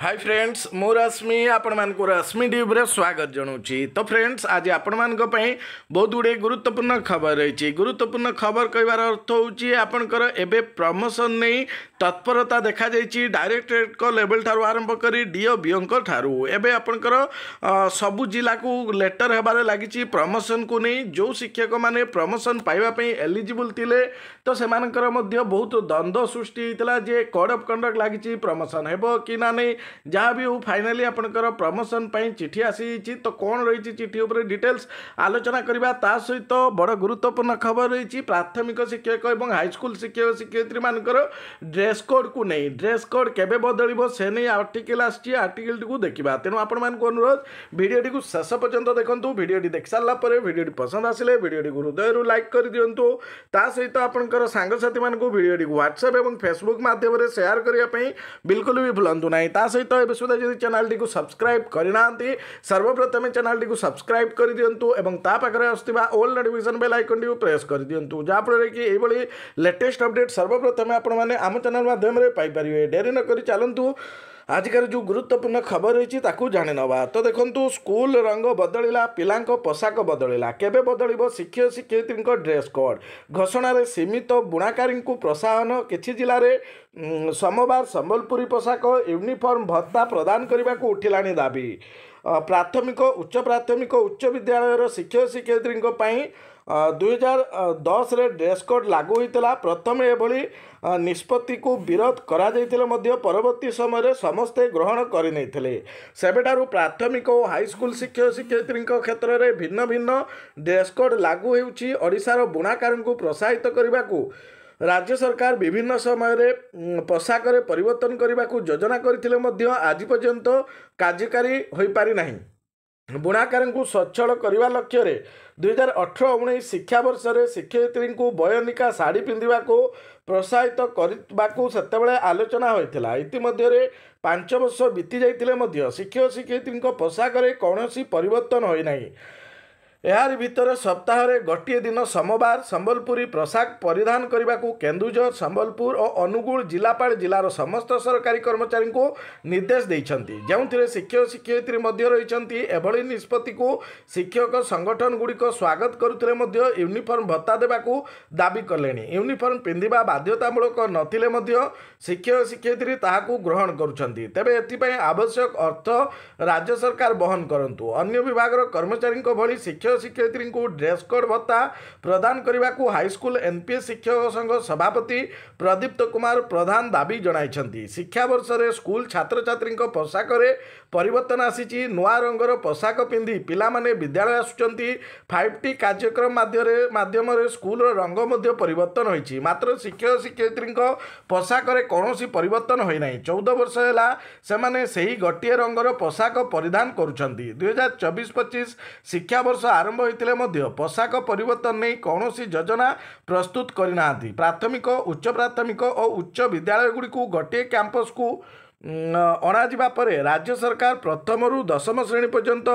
hi friends मु रश्मि आपण मानक रश्मि ट्यूब्रे स्वागत जनाऊँगी तो फ्रेंड्स आज आपण बहुत गुड़े गुरुत्वपूर्ण खबर रही गुरुत्वपूर्ण खबर कह अर्थ होपणकर एवं प्रमोशन नहीं तत्परता देखा जाइए डायरेक्टरेट लेवल ठार् आरंभ कर डीओ बीओं ठार् एपणकर सबु जिला को लेटर होबार लगी प्रमोशन को नहीं जो शिक्षक मैंने प्रमोशन पाइबा एलिजिबल थे तो से बहुत द्वंद्व सृष्टि होता है जे कोड अफ कंडक्ट लगी प्रमोशन हो कि नहीं ଯାହା ବି ହେଉ ଫାଇନାଲି ଆପଣଙ୍କର ପ୍ରମୋସନ୍ ପାଇଁ ଚିଠି ଆସିଯାଇଛି ତ କ'ଣ ରହିଛି ଚିଠି ଉପରେ ଡିଟେଲ୍ସ ଆଲୋଚନା କରିବା ତା ସହିତ ବଡ଼ ଗୁରୁତ୍ୱପୂର୍ଣ୍ଣ ଖବର ରହିଛି ପ୍ରାଥମିକ ଶିକ୍ଷକ ଏବଂ ହାଇସ୍କୁଲ ଶିକ୍ଷକ ଶିକ୍ଷୟିତ୍ରୀମାନଙ୍କର ଡ୍ରେସ୍ କୋଡ଼୍କୁ ନେଇ ଡ୍ରେସ୍ କୋଡ଼୍ କେବେ ବଦଳିବ ସେ ନେଇ ଆର୍ଟିକେଲ୍ ଆସିଛି ଆର୍ଟିକେଲ୍ଟିକୁ ଦେଖିବା ତେଣୁ ଆପଣମାନଙ୍କୁ ଅନୁରୋଧ ଭିଡ଼ିଓଟିକୁ ଶେଷ ପର୍ଯ୍ୟନ୍ତ ଦେଖନ୍ତୁ ଭିଡ଼ିଓଟି ଦେଖିସାରିଲା ପରେ ଭିଡ଼ିଓଟି ପସନ୍ଦ ଆସିଲେ ଭିଡ଼ିଓଟିକୁ ହୃଦୟରୁ ଲାଇକ୍ କରିଦିଅନ୍ତୁ ତା ସହିତ ଆପଣଙ୍କର ସାଙ୍ଗସାଥିମାନଙ୍କୁ ଭିଡ଼ିଓଟିକୁ ହ୍ୱାଟ୍ସଆପ୍ ଏବଂ ଫେସବୁକ୍ ମାଧ୍ୟମରେ ସେୟାର କରିବା ପାଇଁ ବିଲକୁଲ ବି ଭୁଲନ୍ତୁ ନାହିଁ ତା सहित सुधा जब चैनल टी सब्सक्राइब करना सर्वप्रथम चैनल टी सब्सक्राइब कर दिंतु और ता ओल नोटिकेसन बेल आइकन टी प्रेस कर दिंतु जहाँफल कि लेटेस्ट अपडेट सर्वप्रथम आप आम चैनल मध्यम पारे डेरी नक चलतु ଆଜିକାର ଯେଉଁ ଗୁରୁତ୍ୱପୂର୍ଣ୍ଣ ଖବର ରହିଛି ତାକୁ ଜାଣିନେବା ତ ଦେଖନ୍ତୁ ସ୍କୁଲ ରଙ୍ଗ ବଦଳିଲା ପିଲାଙ୍କ ପୋଷାକ ବଦଳିଲା କେବେ ବଦଳିବ ଶିକ୍ଷକ ଶିକ୍ଷୟିତ୍ରୀଙ୍କ ଡ୍ରେସ୍ କୋଡ଼ ଘୋଷଣାରେ ସୀମିତ ବୁଣାକାରୀଙ୍କୁ ପ୍ରୋତ୍ସାହନ କିଛି ଜିଲ୍ଲାରେ ସମବାର ସମ୍ବଲପୁରୀ ପୋଷାକ ୟୁନିଫର୍ମ ଭତ୍ତା ପ୍ରଦାନ କରିବାକୁ ଉଠିଲାଣି ଦାବି ପ୍ରାଥମିକ ଉଚ୍ଚ ପ୍ରାଥମିକ ଉଚ୍ଚ ବିଦ୍ୟାଳୟର ଶିକ୍ଷକ ଶିକ୍ଷୟିତ୍ରୀଙ୍କ ପାଇଁ ଦୁଇହଜାର ଦଶରେ ଡ୍ରେସ୍ କୋଡ଼୍ ଲାଗୁ ହୋଇଥିଲା ପ୍ରଥମେ ଏଭଳି ନିଷ୍ପତ୍ତିକୁ ବିରୋଧ କରାଯାଇଥିଲେ ମଧ୍ୟ ପରବର୍ତ୍ତୀ ସମୟରେ ସମସ୍ତେ ଗ୍ରହଣ କରିନେଇଥିଲେ ସେବେଠାରୁ ପ୍ରାଥମିକ ଓ ହାଇସ୍କୁଲ ଶିକ୍ଷକ ଶିକ୍ଷୟିତ୍ରୀଙ୍କ କ୍ଷେତ୍ରରେ ଭିନ୍ନ ଭିନ୍ନ ଡ୍ରେସ୍ କୋଡ଼୍ ଲାଗୁ ହେଉଛି ଓଡ଼ିଶାର ବୁଣାକାରଙ୍କୁ ପ୍ରୋତ୍ସାହିତ କରିବାକୁ ରାଜ୍ୟ ସରକାର ବିଭିନ୍ନ ସମୟରେ ପୋଷାକରେ ପରିବର୍ତ୍ତନ କରିବାକୁ ଯୋଜନା କରିଥିଲେ ମଧ୍ୟ ଆଜି ପର୍ଯ୍ୟନ୍ତ କାର୍ଯ୍ୟକାରୀ ହୋଇପାରିନାହିଁ ବୁଣାକାରଙ୍କୁ ସ୍ୱଚ୍ଛଳ କରିବା ଲକ୍ଷ୍ୟରେ ଦୁଇ ହଜାର ଅଠର ଉଣେଇଶ ଶିକ୍ଷାବର୍ଷରେ ଶିକ୍ଷୟିତ୍ରୀଙ୍କୁ ବୟନିକା ଶାଢ଼ୀ ପିନ୍ଧିବାକୁ ପ୍ରୋତ୍ସାହିତ କରିବାକୁ ସେତେବେଳେ ଆଲୋଚନା ହୋଇଥିଲା ଇତିମଧ୍ୟରେ ପାଞ୍ଚ ବର୍ଷ ବିତି ଯାଇଥିଲେ ମଧ୍ୟ ଶିକ୍ଷକ ଶିକ୍ଷୟିତ୍ରୀଙ୍କ ପୋଷାକରେ କୌଣସି ପରିବର୍ତ୍ତନ ହୋଇନାହିଁ ଏହାରି ଭିତରେ ସପ୍ତାହରେ ଗୋଟିଏ ଦିନ ସୋମବାର ସମ୍ବଲପୁରୀ ପୋଷାକ ପରିଧାନ କରିବାକୁ କେନ୍ଦୁଝର ସମ୍ବଲପୁର ଓ ଅନୁଗୁଳ ଜିଲ୍ଲାପାଳ ଜିଲ୍ଲାର ସମସ୍ତ ସରକାରୀ କର୍ମଚାରୀଙ୍କୁ ନିର୍ଦ୍ଦେଶ ଦେଇଛନ୍ତି ଯେଉଁଥିରେ ଶିକ୍ଷକ ଶିକ୍ଷୟିତ୍ରୀ ମଧ୍ୟ ରହିଛନ୍ତି ଏଭଳି ନିଷ୍ପତ୍ତିକୁ ଶିକ୍ଷକ ସଂଗଠନଗୁଡ଼ିକ ସ୍ୱାଗତ କରୁଥିଲେ ମଧ୍ୟ ୟୁନିଫର୍ମ ଭତ୍ତା ଦେବାକୁ ଦାବି କଲେଣି ୟୁନିଫର୍ମ ପିନ୍ଧିବା ବାଧ୍ୟତାମୂଳକ ନଥିଲେ ମଧ୍ୟ ଶିକ୍ଷକ ଶିକ୍ଷୟିତ୍ରୀ ତାହାକୁ ଗ୍ରହଣ କରୁଛନ୍ତି ତେବେ ଏଥିପାଇଁ ଆବଶ୍ୟକ ଅର୍ଥ ରାଜ୍ୟ ସରକାର ବହନ କରନ୍ତୁ ଅନ୍ୟ ବିଭାଗର କର୍ମଚାରୀଙ୍କ ଭଳି ଶିକ୍ଷକ ଶିକ୍ଷକ ଶିକ୍ଷୟିତ୍ରୀଙ୍କୁ ଡ୍ରେସ୍ କୋଡ଼୍ ଭତ୍ତା ପ୍ରଦାନ କରିବାକୁ ହାଇସ୍କୁଲ ଏନ୍ ପି ଏସ୍ ଶିକ୍ଷକ ସଂଘ ସଭାପତି ପ୍ରଦୀପ୍ତ କୁମାର ପ୍ରଧାନ ଦାବି ଜଣାଇଛନ୍ତି ଶିକ୍ଷାବର୍ଷରେ ସ୍କୁଲ ଛାତ୍ରଛାତ୍ରୀଙ୍କ ପୋଷାକରେ ପରିବର୍ତ୍ତନ ଆସିଛି ନୂଆ ରଙ୍ଗର ପୋଷାକ ପିନ୍ଧି ପିଲାମାନେ ବିଦ୍ୟାଳୟ ଆସୁଛନ୍ତି ଫାଇଭ୍ ଟି କାର୍ଯ୍ୟକ୍ରମ ମାଧ୍ୟମରେ ମାଧ୍ୟମରେ ସ୍କୁଲର ରଙ୍ଗ ମଧ୍ୟ ପରିବର୍ତ୍ତନ ହୋଇଛି ମାତ୍ର ଶିକ୍ଷକ ଶିକ୍ଷୟିତ୍ରୀଙ୍କ ପୋଷାକରେ କୌଣସି ପରିବର୍ତ୍ତନ ହୋଇନାହିଁ ଚଉଦ ବର୍ଷ ହେଲା ସେମାନେ ସେହି ଗୋଟିଏ ରଙ୍ଗର ପୋଷାକ ପରିଧାନ କରୁଛନ୍ତି ଦୁଇହଜାର ଚବିଶ ପଚିଶ ଶିକ୍ଷାବର୍ଷ ଆରମ୍ଭ ହୋଇଥିଲେ ମଧ୍ୟ ପୋଷାକ ପରିବର୍ତ୍ତନ ନେଇ କୌଣସି ଯୋଜନା ପ୍ରସ୍ତୁତ କରିନାହାନ୍ତି ପ୍ରାଥମିକ ଉଚ୍ଚ ପ୍ରାଥମିକ ଓ ଉଚ୍ଚ ବିଦ୍ୟାଳୟଗୁଡ଼ିକୁ ଗୋଟିଏ କ୍ୟାମ୍ପସ୍କୁ ଅଣାଯିବା ପରେ ରାଜ୍ୟ ସରକାର ପ୍ରଥମରୁ ଦଶମ ଶ୍ରେଣୀ ପର୍ଯ୍ୟନ୍ତ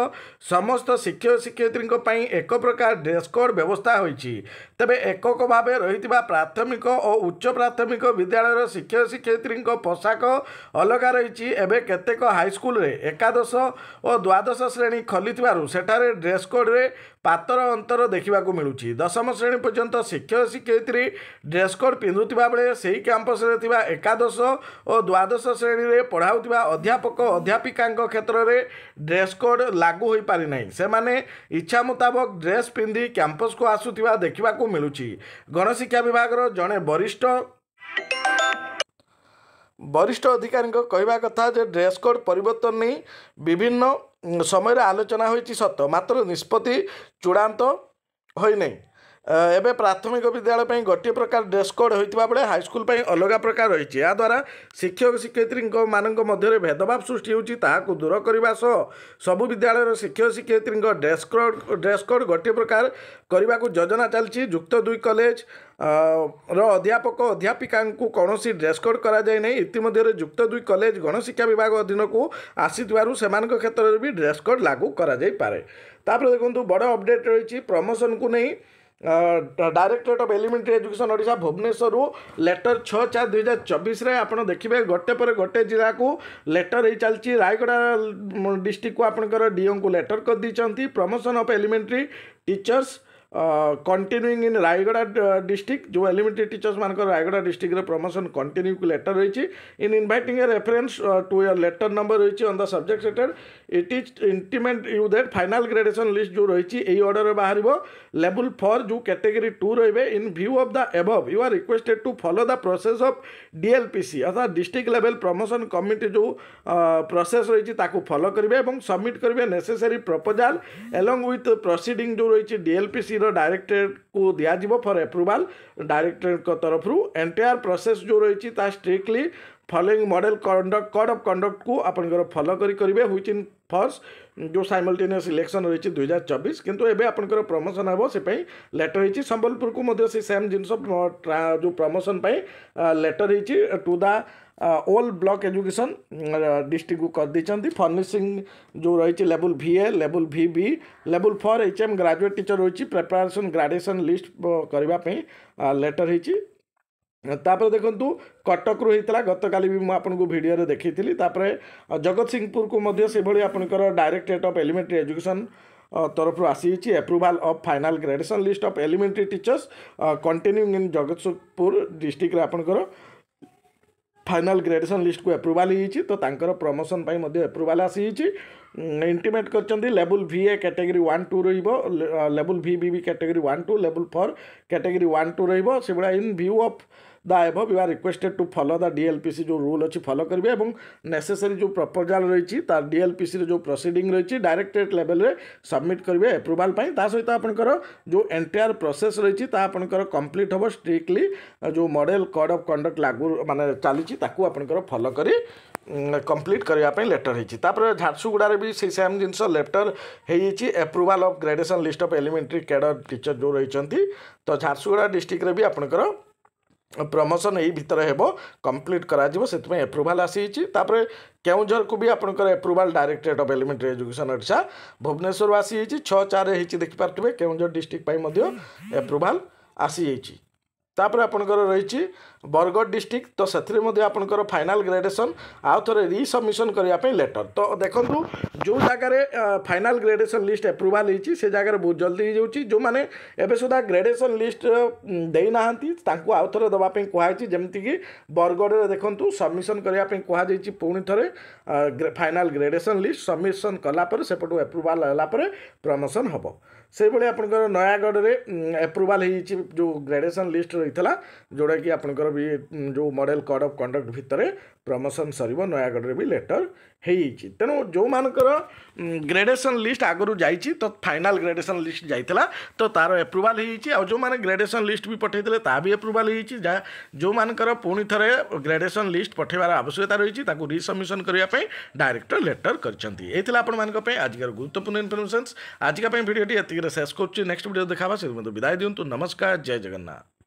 ସମସ୍ତ ଶିକ୍ଷକ ଶିକ୍ଷୟିତ୍ରୀଙ୍କ ପାଇଁ ଏକ ପ୍ରକାର ଡ୍ରେସ୍ କୋଡ଼୍ ବ୍ୟବସ୍ଥା ହୋଇଛି ତେବେ ଏକକ ଭାବେ ରହିଥିବା ପ୍ରାଥମିକ ଓ ଉଚ୍ଚ ପ୍ରାଥମିକ ବିଦ୍ୟାଳୟର ଶିକ୍ଷକ ଶିକ୍ଷୟିତ୍ରୀଙ୍କ ପୋଷାକ ଅଲଗା ରହିଛି ଏବେ କେତେକ ହାଇସ୍କୁଲରେ ଏକାଦଶ ଓ ଦ୍ୱାଦଶ ଶ୍ରେଣୀ ଖୋଲିଥିବାରୁ ସେଠାରେ ଡ୍ରେସ୍ କୋଡ଼୍ରେ ପାତର ଅନ୍ତର ଦେଖିବାକୁ ମିଳୁଛି ଦଶମ ଶ୍ରେଣୀ ପର୍ଯ୍ୟନ୍ତ ଶିକ୍ଷକ ଶିକ୍ଷୟିତ୍ରୀ ଡ୍ରେସ୍ କୋଡ଼୍ ପିନ୍ଧୁଥିବା ବେଳେ ସେହି କ୍ୟାମ୍ପସରେ ଥିବା ଏକାଦଶ ଓ ଦ୍ୱାଦଶ ଶ୍ରେଣୀ ଶ୍ରେଣୀରେ ପଢ଼ାଉଥିବା ଅଧ୍ୟାପକ ଅଧ୍ୟାପିକାଙ୍କ କ୍ଷେତ୍ରରେ ଡ୍ରେସ୍ କୋଡ଼୍ ଲାଗୁ ହୋଇପାରିନାହିଁ ସେମାନେ ଇଚ୍ଛା ମୁତାବକ ଡ୍ରେସ୍ ପିନ୍ଧି କ୍ୟାମ୍ପସ୍କୁ ଆସୁଥିବା ଦେଖିବାକୁ ମିଳୁଛି ଗଣଶିକ୍ଷା ବିଭାଗର ଜଣେ ବରିଷ୍ଠ ବରିଷ୍ଠ ଅଧିକାରୀଙ୍କ କହିବା କଥା ଯେ ଡ୍ରେସ୍ କୋଡ଼୍ ପରିବର୍ତ୍ତନ ନେଇ ବିଭିନ୍ନ ସମୟରେ ଆଲୋଚନା ହୋଇଛି ସତ ମାତ୍ର ନିଷ୍ପତ୍ତି ଚୂଡ଼ାନ୍ତ ହୋଇନାହିଁ ଏବେ ପ୍ରାଥମିକ ବିଦ୍ୟାଳୟ ପାଇଁ ଗୋଟିଏ ପ୍ରକାର ଡ୍ରେସ୍ କୋଡ଼୍ ହୋଇଥିବା ବେଳେ ହାଇସ୍କୁଲ ପାଇଁ ଅଲଗା ପ୍ରକାର ରହିଛି ଏହାଦ୍ୱାରା ଶିକ୍ଷକ ଶିକ୍ଷୟିତ୍ରୀଙ୍କ ମାନଙ୍କ ମଧ୍ୟରେ ଭେଦଭାବ ସୃଷ୍ଟି ହେଉଛି ତାହାକୁ ଦୂର କରିବା ସହ ସବୁ ବିଦ୍ୟାଳୟର ଶିକ୍ଷକ ଶିକ୍ଷୟିତ୍ରୀଙ୍କ ଡ୍ରେସ୍ କୋଡ଼୍ ଡ୍ରେସ୍ କୋଡ଼୍ ଗୋଟିଏ ପ୍ରକାର କରିବାକୁ ଯୋଜନା ଚାଲିଛି ଯୁକ୍ତ ଦୁଇ କଲେଜ ର ଅଧ୍ୟାପକ ଅଧ୍ୟାପିକାଙ୍କୁ କୌଣସି ଡ୍ରେସ୍ କୋଡ଼୍ କରାଯାଇ ନାହିଁ ଇତିମଧ୍ୟରେ ଯୁକ୍ତ ଦୁଇ କଲେଜ ଗଣଶିକ୍ଷା ବିଭାଗ ଅଧୀନକୁ ଆସିଥିବାରୁ ସେମାନଙ୍କ କ୍ଷେତ୍ରରେ ବି ଡ୍ରେସ୍ କୋଡ଼୍ ଲାଗୁ କରାଯାଇପାରେ ତାପରେ ଦେଖନ୍ତୁ ବଡ଼ ଅପଡ଼େଟ୍ ରହିଛି ପ୍ରମୋସନକୁ ନେଇ directorate of elementary education Odisha ଭୁବନେଶ୍ୱରରୁ ଲେଟର ଛଅ ଚାରି ଦୁଇ ହଜାର ଚବିଶରେ ଆପଣ ଦେଖିବେ ଗୋଟେ ପରେ ଗୋଟେ ଜିଲ୍ଲାକୁ ଲେଟର ହେଇଚାଲିଛି ରାୟଗଡ଼ା ଡିଷ୍ଟ୍ରିକ୍ଟକୁ ଆପଣଙ୍କର ଡିଓଙ୍କୁ ଲେଟର କରିଦେଇଛନ୍ତି promotion of elementary teachers continuing in Rayagada district ଯେଉଁ ଏଲିମେଣ୍ଟାରୀ ଟିଚର୍ସମାନଙ୍କର ରାୟଗଡ଼ା ଡିଷ୍ଟ୍ରିକ୍ଟରେ ପ୍ରମୋସନ୍ କଣ୍ଟିନ୍ୟୁ ଲେଟର୍ ରହିଛି in inviting a reference to a letter number ରହିଛି on the subject cited it is intimated you that final gradation list ଯେଉଁ ରହିଛି ଏହି ଅର୍ଡ଼ର୍ରେ ବାହାରିବ ଲେବୁଲ୍ ଫର୍ ଯେଉଁ କ୍ୟାଟେଗୋରୀ ଟୁ ରହିବେ in view of the above you are requested to follow the process of DLPC ଅର୍ଥାତ୍ ଡିଷ୍ଟ୍ରିକ୍ଟ ଲେଭେଲ୍ ପ୍ରମୋସନ୍ କମିଟି ଯେଉଁ ପ୍ରୋସେସ୍ ରହିଛି ତାକୁ ଫଲୋ କରିବେ ଏବଂ ସବମିଟ୍ କରିବେ necessary proposal along with proceeding ଯେଉଁ ରହିଛି ଡି ଏଲ୍ ପି ସି ଏମ୍ସିସିର ଡାଇରେକ୍ଟରକୁ ଦିଆଯିବ ଫର୍ ଆପ୍ରୁଭାଲ୍ ଡାଇରେକ୍ଟରଙ୍କ ତରଫରୁ ଏଣ୍ଟାୟାର ପ୍ରୋସେସ୍ ଯେଉଁ ରହିଛି ତାହା strictly following model conduct code of କଣ୍ଡକ୍ଟକୁ ଆପଣଙ୍କର ଫଲୋ କରି କରିବେ ହୁଇଚ୍ ଇନ୍ ଫର୍ସ ଯେଉଁ ସାଇମଲ୍ଟେନିୟସ୍ ଇଲେକ୍ସନ୍ ରହିଛି ଦୁଇହଜାର ଚବିଶ କିନ୍ତୁ ଏବେ ଆପଣଙ୍କର ପ୍ରମୋସନ୍ ହେବ ସେପାଇଁ ଲେଟର୍ ହେଇଛି ସମ୍ବଲପୁରକୁ ମଧ୍ୟ ସେ ସେମ୍ ଜିନିଷ ଯେଉଁ ପ୍ରମୋସନ୍ ପାଇଁ ଲେଟର୍ ହେଇଛି to the all block education ଡିଷ୍ଟ୍ରିକ୍ଟକୁ କରିଦେଇଛନ୍ତି ଫର୍ନିସିଂ ଯେଉଁ ରହିଛି ଲେବୁଲ୍ ଭି ଏ ଲେବୁଲ୍ ଭି ବି ଲେବୁଲ୍ for H M graduate teacher ରହିଛି ପ୍ରିପାରେସନ୍ ଗ୍ରାଡ଼ୁଏସନ୍ ଲିଷ୍ଟ କରିବା ପାଇଁ ଲେଟର୍ ହେଇଛି ତାପରେ ଦେଖନ୍ତୁ କଟକରୁ ହେଇଥିଲା ଗତକାଲି ବି ମୁଁ ଆପଣଙ୍କୁ ଭିଡ଼ିଓରେ ଦେଖାଇଥିଲି ତାପରେ ଜଗତସିଂହପୁରକୁ ମଧ୍ୟ ସେଭଳି ଆପଣଙ୍କର ଡାଇରେକ୍ଟରେଟ୍ ଅଫ୍ ଏଲିମେଣ୍ଟାରୀ ଏଜୁକେସନ୍ ତରଫରୁ ଆସିଯାଇଛି approval of final gradation list of elementary teachers continuing in Jagatsinghpur ଡିଷ୍ଟ୍ରିକ୍ଟରେ ଆପଣଙ୍କର ফাইনাল গ্রেডেসন লিষ্টକୁ ଆପ୍ରୁଭାଲ୍ ହେଇଛି ତ ତାଙ୍କର ପ୍ରମୋସନ୍ ପାଇଁ ମଧ୍ୟ ଆପ୍ରୁଭାଲ୍ ଆସିଯାଇଛି ଇଣ୍ଟିମେଟ୍ କରିଛନ୍ତି ଲେବୁଲ୍ ଭି ଏ କ୍ୟାଟେଗୋରୀ ୱାନ୍ ଟୁ ରହିବ ଲେବୁଲ୍ ଭି ବି ବି କ୍ୟାଟେଗୋରୀ ୱାନ୍ ଟୁ ଲେବୁଲ୍ ଫର୍ କ୍ୟାଟେଗୋରୀ ୱାନ୍ ଟୁ ରହିବ ସେଭଳିଆ in view of दायभ you are requested to follow the डीएलपीसी जो रूल अच्छी फलो करेंगे और नेसेसरी जो प्रपोजाल रही डीएलपीसी जो प्रोसीडिंग रही डायरेक्टरेट लेवल सबमिट करेंगे एप्रुवाल सहित आप जो एंटायर प्रोसेस रही आपंकर कम्प्लीट हम स्ट्रिक्टली जो मडेल कोड अफ कंडक्ट लागू मानने चली आपर फलो कर कंप्लीट करने लेटर होतीपर झारसुगुड़े भी से सेम जिन letter approval of gradation list of elementary cadre teacher जो रही तो झारसुगुड़ा डिस्ट्रिक्ट भी आपंकर ପ୍ରମୋସନ୍ ଏଇ ଭିତରେ ହେବ କମ୍ପ୍ଲିଟ୍ କରାଯିବ ସେଥିପାଇଁ ଆପ୍ରୁଭାଲ୍ ଆସିଯାଇଛି ତାପରେ କେଉଁଝରକୁ ବି ଆପଣଙ୍କର approval directorate of elementary education Odisha ଭୁବନେଶ୍ୱରରୁ ଆସିଯାଇଛି ଛଅ ଚାରି ହେଇଛି ଦେଖିପାରୁଥିବେ କେଉଁଝର ଡିଷ୍ଟ୍ରିକ୍ଟ ପାଇଁ ମଧ୍ୟ ଆପ୍ରୁଭାଲ୍ ଆସିଯାଇଛି तापर आप रही बरगढ़ डिस्ट्रिक्ट तो से आपंकर फाइनाल ग्रेडुएसन आउ थे रिसबमिशन करने लेटर तो देखो जो जगार फाइनाल ग्रेडेसन लिस्ट एप्रुवाल होती से जगह बहुत जल्दी हो जो मैंने एवं सुधा ग्रेडुएसन लिस्ट देना आउ थे दवापी कहुई जमीक बरगड़े देखूँ सबमिशन करने कई पुणी थे फाइनाल ग्रेडुएसन लिस्ट सबमिशन कलापर सेपट एप्रुवाल होगापर प्रमोशन हम से भाई आप नयगढ़ एप्रुवाल हो जो ग्रेडुएसन लिस्ट रही रहीला जोड़ा कि आप जो मडेल कॉड अफ कंडक्ट भितर प्रमोशन सर नयागढ़ भी लेटर हो तेणु जो मानकर ग्रेडुएसन लिस्ट आगु जा तो फाइनाल ग्रेडेशन लिस्ट जा तो तार एप्रुवाल हो जो मैंने ग्रेडेशन लिस्ट भी पठाई ता भी एप्रुवाल जा जो मानकर पुणी थे ग्रेडेशन लिस्ट पठेबार आवश्यकता रही रिसमिशन करने डायरेक्टर लेटर करते ये आपण मैं आज के गुरुत्वपूर्ण इनफर्मेशन आज का भिडियो ये शेष करेक्स भिडियो देखा से मतलब विदाय दिंतु नमस्कार जय जगन्नाथ